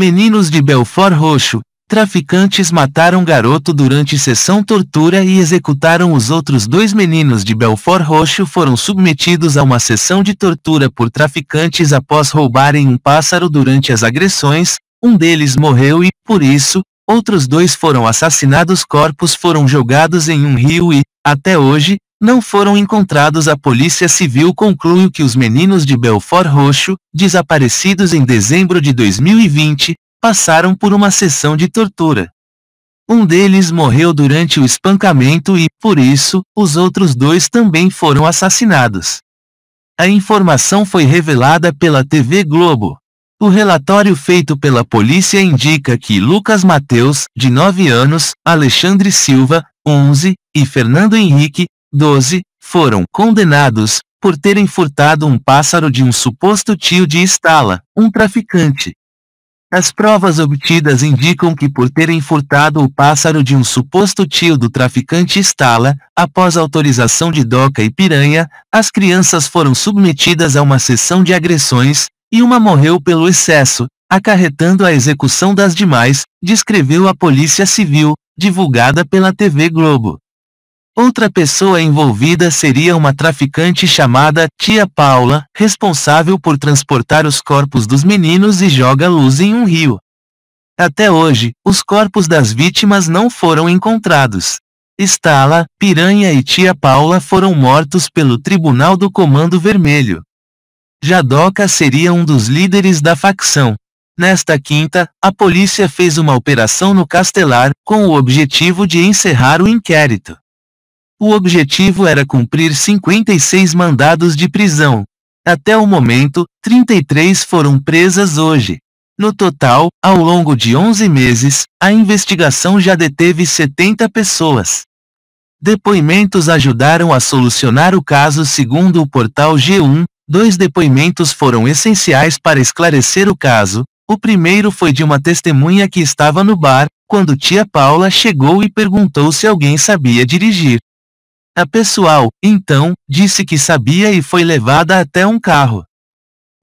Meninos de Belfort Roxo, traficantes mataram garoto durante sessão tortura e executaram os outros dois meninos de Belfort Roxo foram submetidos a uma sessão de tortura por traficantes após roubarem um pássaro durante as agressões, um deles morreu e, por isso, outros dois foram assassinados corpos foram jogados em um rio e, até hoje, não foram encontrados. A Polícia Civil concluiu que os meninos de Belfort Roxo, desaparecidos em dezembro de 2020, passaram por uma sessão de tortura. Um deles morreu durante o espancamento e, por isso, os outros dois também foram assassinados. A informação foi revelada pela TV Globo. O relatório feito pela polícia indica que Lucas Mateus, de 9 anos, Alexandre Silva, 11, e Fernando Henrique, 12, foram condenados por terem furtado um pássaro de um suposto tio de Stala, um traficante. As provas obtidas indicam que por terem furtado o pássaro de um suposto tio do traficante Stala, após autorização de Doca e Piranha, as crianças foram submetidas a uma sessão de agressões, e uma morreu pelo excesso, acarretando a execução das demais, descreveu a Polícia Civil, divulgada pela TV Globo. Outra pessoa envolvida seria uma traficante chamada Tia Paula, responsável por transportar os corpos dos meninos e joga luz em um rio. Até hoje, os corpos das vítimas não foram encontrados. Stala, Piranha e Tia Paula foram mortos pelo Tribunal do Comando Vermelho. Jadoca seria um dos líderes da facção. Nesta quinta, a polícia fez uma operação no Castelar, com o objetivo de encerrar o inquérito. O objetivo era cumprir 56 mandados de prisão. Até o momento, 33 foram presas hoje. No total, ao longo de 11 meses, a investigação já deteve 70 pessoas. Depoimentos ajudaram a solucionar o caso segundo o portal G1. Dois depoimentos foram essenciais para esclarecer o caso. O primeiro foi de uma testemunha que estava no bar, quando tia Paula chegou e perguntou se alguém sabia dirigir. A pessoal, então, disse que sabia e foi levada até um carro.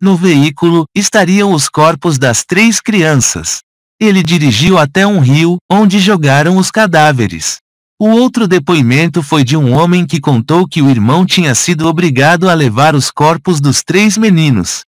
No veículo estariam os corpos das três crianças. Ele dirigiu até um rio, onde jogaram os cadáveres. O outro depoimento foi de um homem que contou que o irmão tinha sido obrigado a levar os corpos dos três meninos.